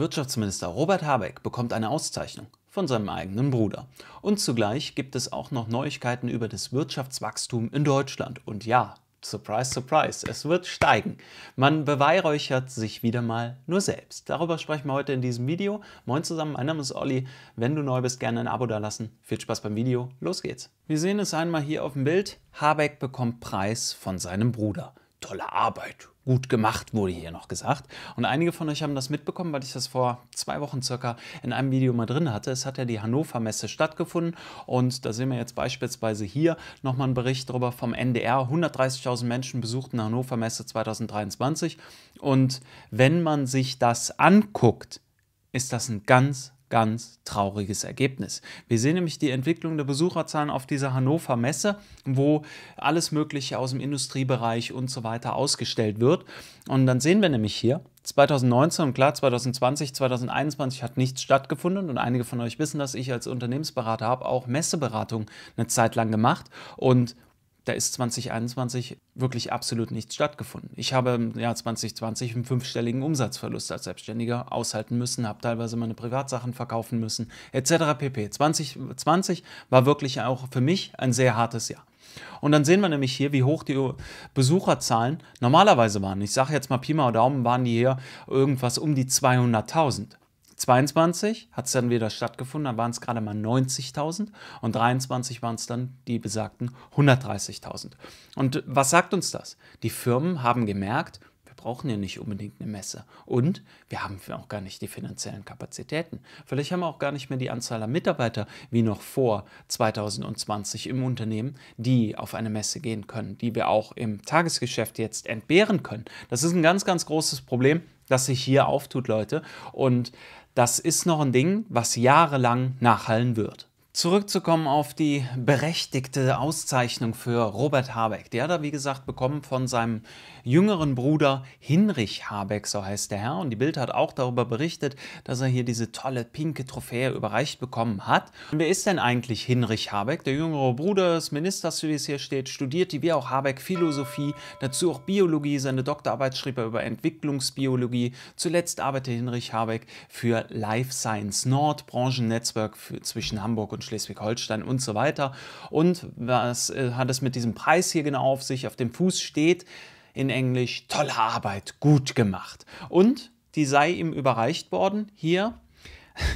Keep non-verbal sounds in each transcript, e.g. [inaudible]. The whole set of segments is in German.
Wirtschaftsminister Robert Habeck bekommt eine Auszeichnung von seinem eigenen Bruder. Und zugleich gibt es auch noch Neuigkeiten über das Wirtschaftswachstum in Deutschland. Und ja, surprise, surprise, es wird steigen. Man beweihräuchert sich wieder mal nur selbst. Darüber sprechen wir heute in diesem Video. Moin zusammen, mein Name ist Olli. Wenn du neu bist, gerne ein Abo dalassen. Viel Spaß beim Video, los geht's. Wir sehen es einmal hier auf dem Bild. Habeck bekommt Preis von seinem Bruder tolle Arbeit, gut gemacht wurde hier noch gesagt. Und einige von euch haben das mitbekommen, weil ich das vor zwei Wochen circa in einem Video mal drin hatte. Es hat ja die Hannover Messe stattgefunden und da sehen wir jetzt beispielsweise hier nochmal einen Bericht darüber vom NDR. 130.000 Menschen besuchten Hannover Messe 2023 und wenn man sich das anguckt, ist das ein ganz ganz trauriges Ergebnis. Wir sehen nämlich die Entwicklung der Besucherzahlen auf dieser Hannover Messe, wo alles Mögliche aus dem Industriebereich und so weiter ausgestellt wird. Und dann sehen wir nämlich hier, 2019 und klar 2020, 2021 hat nichts stattgefunden und einige von euch wissen, dass ich als Unternehmensberater habe auch Messeberatung eine Zeit lang gemacht und da ist 2021 wirklich absolut nichts stattgefunden. Ich habe im Jahr 2020 einen fünfstelligen Umsatzverlust als Selbstständiger aushalten müssen, habe teilweise meine Privatsachen verkaufen müssen, etc. pp. 2020 war wirklich auch für mich ein sehr hartes Jahr. Und dann sehen wir nämlich hier, wie hoch die Besucherzahlen normalerweise waren. Ich sage jetzt mal Pi mal Daumen, waren die hier irgendwas um die 200.000. 22 hat es dann wieder stattgefunden, da waren es gerade mal 90.000 und 23 waren es dann die besagten 130.000. Und was sagt uns das? Die Firmen haben gemerkt, wir brauchen ja nicht unbedingt eine Messe und wir haben auch gar nicht die finanziellen Kapazitäten. Vielleicht haben wir auch gar nicht mehr die Anzahl an Mitarbeiter wie noch vor 2020 im Unternehmen, die auf eine Messe gehen können, die wir auch im Tagesgeschäft jetzt entbehren können. Das ist ein ganz, ganz großes Problem das sich hier auftut, Leute. Und das ist noch ein Ding, was jahrelang nachhallen wird. Zurückzukommen auf die berechtigte Auszeichnung für Robert Habeck. Der hat er, wie gesagt, bekommen von seinem jüngeren Bruder Hinrich Habeck, so heißt der Herr. Und die Bild hat auch darüber berichtet, dass er hier diese tolle pinke Trophäe überreicht bekommen hat. Und wer ist denn eigentlich Hinrich Habeck? Der jüngere Bruder des Ministers, für den es hier steht, studierte wie auch Habeck Philosophie, dazu auch Biologie. Seine Doktorarbeit schrieb er über Entwicklungsbiologie. Zuletzt arbeitet Hinrich Habeck für Life Science Nord, Branchennetzwerk für, zwischen Hamburg und Schleswig-Holstein und so weiter. Und was äh, hat es mit diesem Preis hier genau auf sich? Auf dem Fuß steht in Englisch tolle Arbeit, gut gemacht. Und die sei ihm überreicht worden hier. [laughs]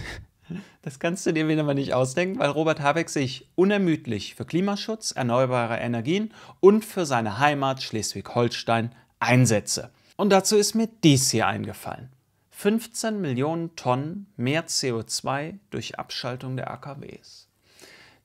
Das kannst du dir wieder mal nicht ausdenken, weil Robert Habeck sich unermüdlich für Klimaschutz, erneuerbare Energien und für seine Heimat Schleswig-Holstein einsetze. Und dazu ist mir dies hier eingefallen. 15 Millionen Tonnen mehr CO2 durch Abschaltung der AKWs.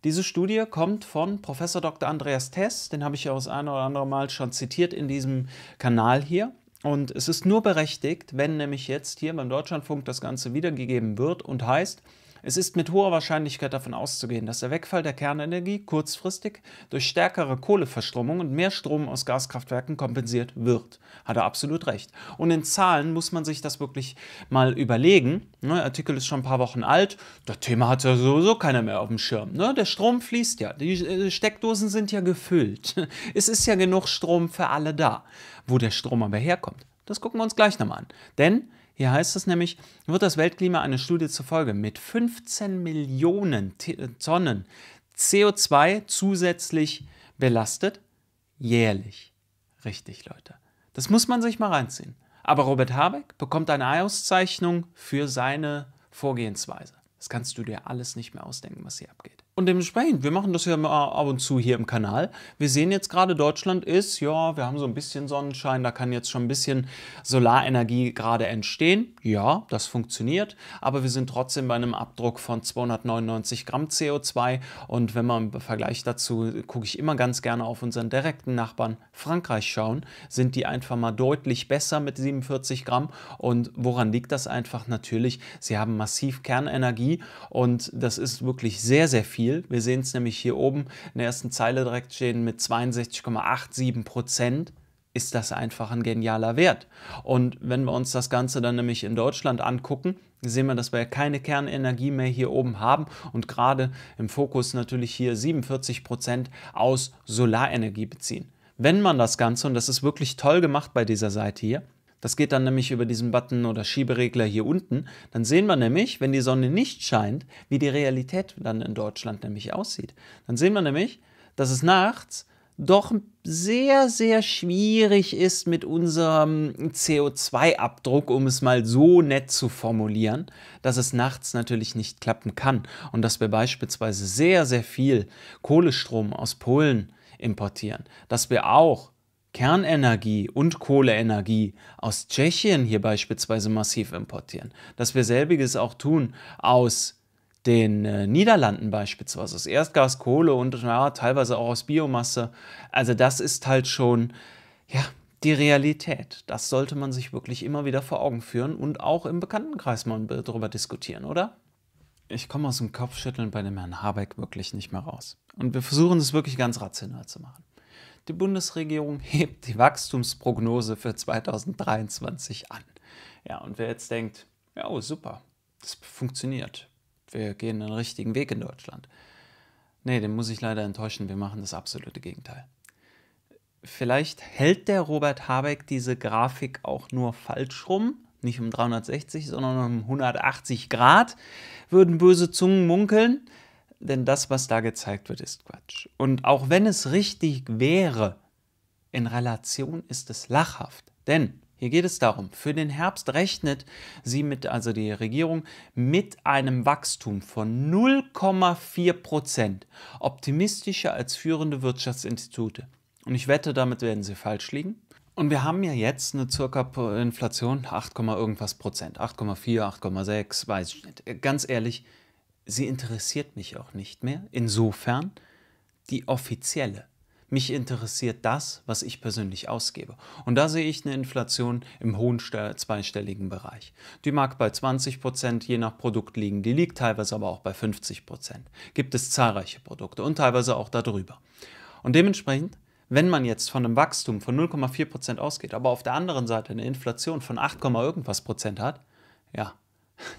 Diese Studie kommt von Professor Dr. Andreas Tess, den habe ich ja aus ein oder andere Mal schon zitiert in diesem Kanal hier. Und es ist nur berechtigt, wenn nämlich jetzt hier beim Deutschlandfunk das Ganze wiedergegeben wird und heißt, es ist mit hoher Wahrscheinlichkeit davon auszugehen, dass der Wegfall der Kernenergie kurzfristig durch stärkere Kohleverstromung und mehr Strom aus Gaskraftwerken kompensiert wird. Hat er absolut recht. Und in Zahlen muss man sich das wirklich mal überlegen. Ne, der Artikel ist schon ein paar Wochen alt. Das Thema hat ja sowieso keiner mehr auf dem Schirm. Ne, der Strom fließt ja. Die äh, Steckdosen sind ja gefüllt. [laughs] Es ist ja genug Strom für alle da. Wo der Strom aber herkommt, das gucken wir uns gleich nochmal an. Denn hier heißt es nämlich, wird das Weltklima eine Studie zufolge mit 15 Millionen äh, Tonnen CO2 zusätzlich belastet, jährlich. Richtig, Leute. Das muss man sich mal reinziehen. Aber Robert Habeck bekommt eine Auszeichnung für seine Vorgehensweise. Das kannst du dir alles nicht mehr ausdenken, was hier abgeht. Und dementsprechend, wir machen das ja mal ab und zu hier im Kanal. Wir sehen jetzt gerade, Deutschland ist, ja, wir haben so ein bisschen Sonnenschein, da kann jetzt schon ein bisschen Solarenergie gerade entstehen. Ja, das funktioniert, aber wir sind trotzdem bei einem Abdruck von 299 Gramm CO2. Und wenn man im Vergleich dazu, gucke ich immer ganz gerne auf unseren direkten Nachbarn Frankreich schauen, sind die einfach mal deutlich besser mit 47 Gramm. Und woran liegt das einfach? Natürlich, sie haben massiv Kernenergie und das ist wirklich sehr, sehr viel viel. Wir sehen es nämlich hier oben in der ersten Zeile direkt stehen mit 62,87 Prozent ist das einfach ein genialer Wert. Und wenn wir uns das Ganze dann nämlich in Deutschland angucken, sehen wir, dass wir keine Kernenergie mehr hier oben haben und gerade im Fokus natürlich hier 47 Prozent aus Solarenergie beziehen. Wenn man das Ganze, und das ist wirklich toll gemacht bei dieser Seite hier, das geht dann nämlich über diesen Button oder Schieberegler hier unten. Dann sehen wir nämlich, wenn die Sonne nicht scheint, wie die Realität dann in Deutschland nämlich aussieht. Dann sehen wir nämlich, dass es nachts doch sehr, sehr schwierig ist mit unserem CO2-Abdruck, um es mal so nett zu formulieren, dass es nachts natürlich nicht klappen kann und dass wir beispielsweise sehr, sehr viel Kohlestrom aus Polen importieren, dass wir auch Kernenergie und Kohleenergie aus Tschechien hier beispielsweise massiv importieren, dass wir selbiges auch tun aus den äh, Niederlanden beispielsweise, aus Erstgas, Kohle und ja, teilweise auch aus Biomasse. Also das ist halt schon, ja, die Realität. Das sollte man sich wirklich immer wieder vor Augen führen und auch im Bekanntenkreis mal darüber diskutieren, oder? Ich komme aus dem Kopfschütteln bei dem Herrn Habeck wirklich nicht mehr raus. Und wir versuchen es wirklich ganz rational zu machen. Die Bundesregierung [laughs] hebt die Wachstumsprognose für 2023 an. Ja, und wer jetzt denkt, ja, oh, super, das funktioniert. Wir gehen den richtigen Weg in Deutschland. Nee, den muss ich leider enttäuschen. Wir machen das absolute Gegenteil. Vielleicht hält der Robert Habeck diese Grafik auch nur falsch rum. Nicht um 360, sondern um 180 Grad, würden böse Zungen munkeln denn das, was da gezeigt wird, ist Quatsch. Und auch wenn es richtig wäre, in Relation ist es lachhaft. Denn hier geht es darum, für den Herbst rechnet sie mit, also die Regierung, mit einem Wachstum von 0,4 Prozent, optimistischer als führende Wirtschaftsinstitute. Und ich wette, damit werden sie falsch liegen. Und wir haben ja jetzt eine circa Inflation 8, irgendwas Prozent, 8,4, 8,6, weiß ich nicht. Ganz ehrlich, sie interessiert mich auch nicht mehr. Insofern die offizielle. Mich interessiert das, was ich persönlich ausgebe. Und da sehe ich eine Inflation im hohen zweistelligen Bereich. Die mag bei 20 Prozent je nach Produkt liegen, die liegt teilweise aber auch bei 50 Prozent. Gibt es zahlreiche Produkte und teilweise auch darüber. Und dementsprechend, wenn man jetzt von einem Wachstum von 0,4 Prozent ausgeht, aber auf der anderen Seite eine Inflation von 8, irgendwas Prozent hat, ja,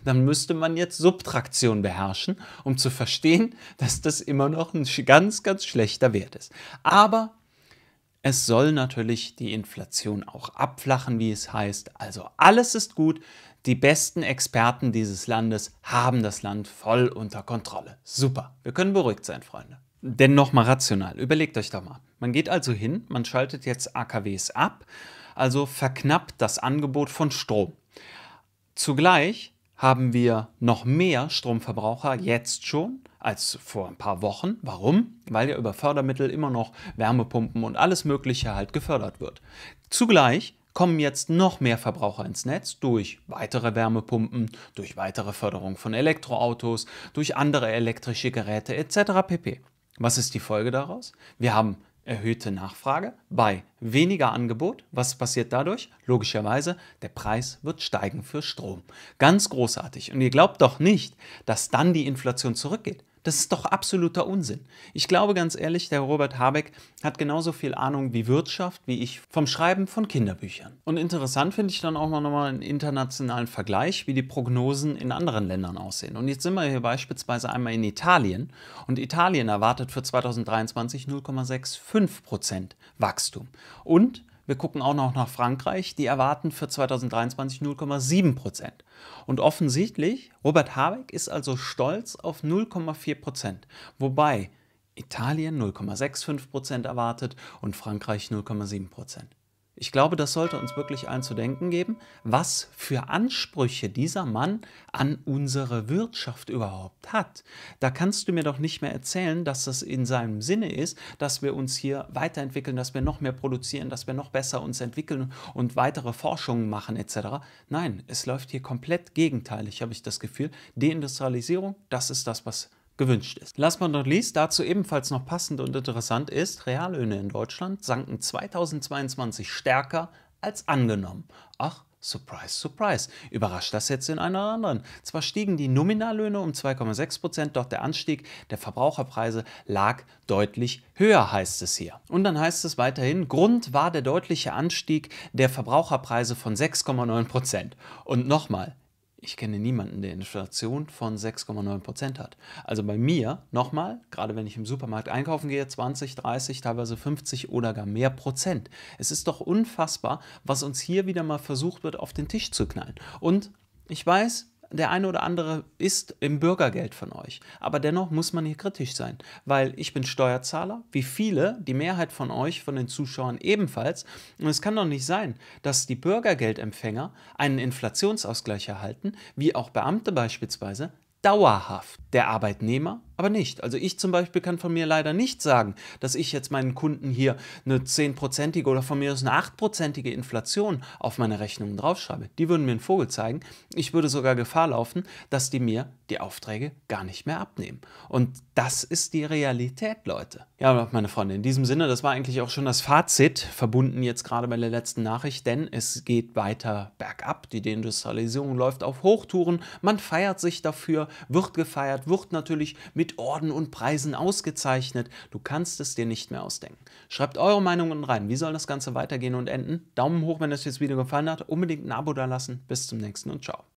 dann müsste man jetzt Subtraktion beherrschen, um zu verstehen, dass das immer noch ein ganz, ganz schlechter Wert ist. Aber es soll natürlich die Inflation auch abflachen, wie es heißt. Also alles ist gut. Die besten Experten dieses Landes haben das Land voll unter Kontrolle. Super. Wir können beruhigt sein, Freunde. Denn nochmal rational. Überlegt euch doch mal. Man geht also hin, man schaltet jetzt AKWs ab, also verknappt das Angebot von Strom. Zugleich haben wir noch mehr Stromverbraucher jetzt schon als vor ein paar Wochen. Warum? Weil ja über Fördermittel immer noch Wärmepumpen und alles Mögliche halt gefördert wird. Zugleich kommen jetzt noch mehr Verbraucher ins Netz durch weitere Wärmepumpen, durch weitere Förderung von Elektroautos, durch andere elektrische Geräte etc. pp. Was ist die Folge daraus? Wir haben erhöhte Nachfrage bei weniger Angebot. Was passiert dadurch? Logischerweise, der Preis wird steigen für Strom. Ganz großartig. Und ihr glaubt doch nicht, dass dann die Inflation zurückgeht. Das ist doch absoluter Unsinn. Ich glaube ganz ehrlich, der Robert Habeck hat genauso viel Ahnung wie Wirtschaft, wie ich vom Schreiben von Kinderbüchern. Und interessant finde ich dann auch noch mal einen internationalen Vergleich, wie die Prognosen in anderen Ländern aussehen. Und jetzt sind wir hier beispielsweise einmal in Italien und Italien erwartet für 2023 0,65 Wachstum. Und wir gucken auch noch nach Frankreich, die erwarten für 2023 0,7 und offensichtlich, Robert Habeck ist also stolz auf 0,4 Prozent, wobei Italien 0,65 Prozent erwartet und Frankreich 0,7 Prozent. Ich glaube, das sollte uns wirklich allen zu denken geben, was für Ansprüche dieser Mann an unsere Wirtschaft überhaupt hat. Da kannst du mir doch nicht mehr erzählen, dass das in seinem Sinne ist, dass wir uns hier weiterentwickeln, dass wir noch mehr produzieren, dass wir noch besser uns entwickeln und weitere Forschungen machen etc. Nein, es läuft hier komplett gegenteilig, habe ich das Gefühl. Deindustrialisierung, das ist das, was gewünscht ist. Last but not least, dazu ebenfalls noch passend und interessant ist, Reallöhne in Deutschland sanken 2022 stärker als angenommen. Ach, Surprise, surprise. Überrascht das jetzt in einer anderen? Zwar stiegen die Nominallöhne um 2,6 Prozent, doch der Anstieg der Verbraucherpreise lag deutlich höher, heißt es hier. Und dann heißt es weiterhin, Grund war der deutliche Anstieg der Verbraucherpreise von 6,9 Prozent. Und nochmal, ich kenne niemanden, der Inflation von 6,9 hat. Also bei mir, nochmal, gerade wenn ich im Supermarkt einkaufen gehe, 20, 30, teilweise 50 oder gar mehr Prozent. Es ist doch unfassbar, was uns hier wieder mal versucht wird, auf den Tisch zu knallen. Und ich weiß, der eine oder andere ist im Bürgergeld von euch. Aber dennoch muss man hier kritisch sein, weil ich bin Steuerzahler, wie viele, die Mehrheit von euch, von den Zuschauern ebenfalls. Und es kann doch nicht sein, dass die Bürgergeldempfänger einen Inflationsausgleich erhalten, wie auch Beamte beispielsweise, dauerhaft. Der Arbeitnehmer aber nicht. Also ich zum Beispiel kann von mir leider nicht sagen, dass ich jetzt meinen Kunden hier eine zehnprozentige oder von mir aus eine achtprozentige Inflation auf meine Rechnungen draufschreibe. Die würden mir einen Vogel zeigen. Ich würde sogar Gefahr laufen, dass die mir die Aufträge gar nicht mehr abnehmen. Und das ist die Realität, Leute. Ja, meine Freunde, in diesem Sinne, das war eigentlich auch schon das Fazit, verbunden jetzt gerade bei der letzten Nachricht, denn es geht weiter bergab. Die Deindustrialisierung läuft auf Hochtouren, man feiert sich dafür, wird gefeiert, wird natürlich mit mit Orden und Preisen ausgezeichnet. Du kannst es dir nicht mehr ausdenken. Schreibt eure Meinung unten rein. Wie soll das Ganze weitergehen und enden? Daumen hoch, wenn euch das Video gefallen hat. Unbedingt ein Abo da lassen. Bis zum nächsten und ciao.